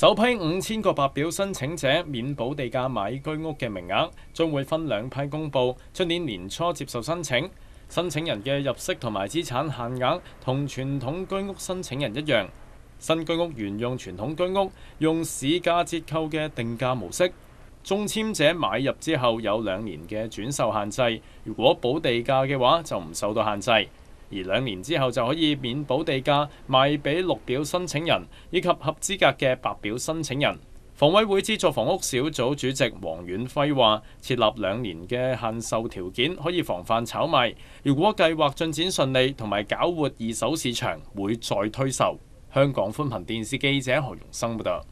首批五千个白表申请者免补地价买居屋嘅名额将会分两批公布，出年年初接受申请。申请人嘅入息同埋资产限额同传统居屋申请人一样。新居屋沿用传统居屋用市价折扣嘅定价模式。中签者买入之后有两年嘅转售限制，如果补地价嘅话就唔受到限制。而兩年之後就可以免補地價賣俾綠表申請人，以及合資格嘅白表申請人。房委會資助房屋小組主席黃婉輝話：設立兩年嘅限售條件，可以防範炒賣。如果計劃進展順利，同埋搞活二手市場，會再推售。香港寬頻電視記者何容生報道。